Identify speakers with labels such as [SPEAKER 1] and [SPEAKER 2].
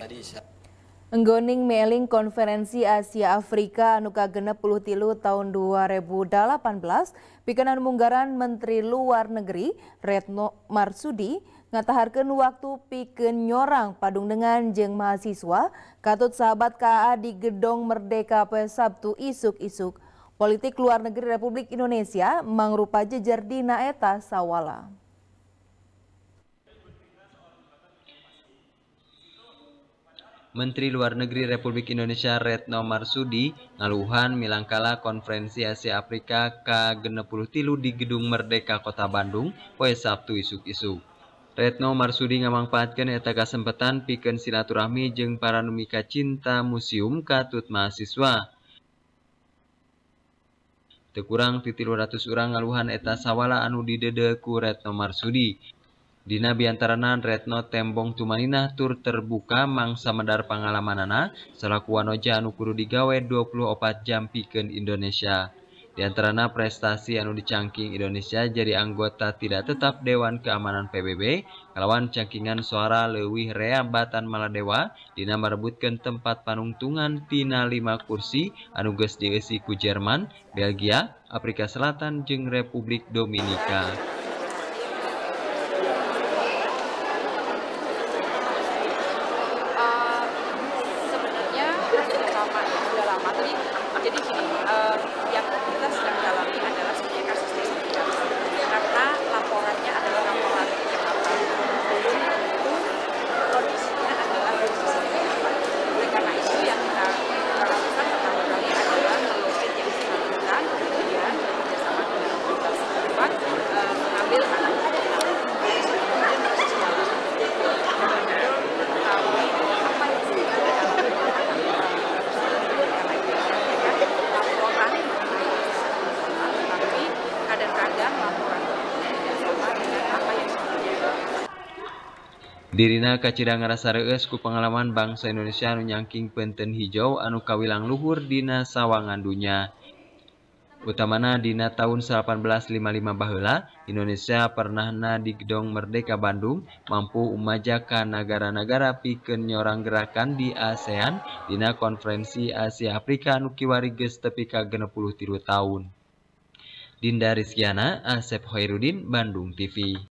[SPEAKER 1] tadi
[SPEAKER 2] Enggoning Meling konferensi Asia Afrika Anuka Genep puluh tilu tahun 2018 pikanan munggaran Menteri Luar Negeri Retno Marsudi ngataharkan waktu pikir nyorang padung dengan jeng mahasiswa katut sahabat KA di Gedong Merdeka pada Sabtu isuk-isuk politik luar negeri Republik Indonesia mangrupa jejer dina eta sawala.
[SPEAKER 1] Menteri Lu Negeri Republik Indonesia Reno Marsudi ngauhan Millangkala Konferensise Afrika ka genepul tilu di Gedung Merdeka Kota Bandung poe Sabtu isuk-isu. Reno Marsdi ngam memang paatkan eta kasempatan piken silaturahmi jeungng para numika cinta mu Katut mahasiswa. Tekurang ti tilu rat orang ngauhan eta sawwala anudi dedeku Reno Marsudi. diantaran Reno tembong Tumanina Tour terbuka mangsa medar pangalamanana selauananoja Anukuru digawei 24 jammpiken Indonesia diantarana prestasi anudi canngking Indonesia jadi anggota tidak tetap dewan keamanan PBB kalawan cankingan suara lewih rembatan Maladewa Dina merebutkan tempat panungtungantinanalima kursi anuges di esiku Jerman Belgia Afrika Selatan Je Republik Dominika. Dina Kacidangngerrasesku pengalaman bangsa Indonesia nyangking penten hijau anu Kawilang Luhur Dina Sawangandunya U utama Na Dina tahun 1855 Baula Indonesia pernah nadikdong Merdeka Bandung mampu umaajkan negara-nagara pi keyorang gerakan di ASEAN Dina Konferensi Asiafri Anukiwariges tepi ka Gpul ti tahun Dinda Rizkyana Asep Houdidin Bandung TV.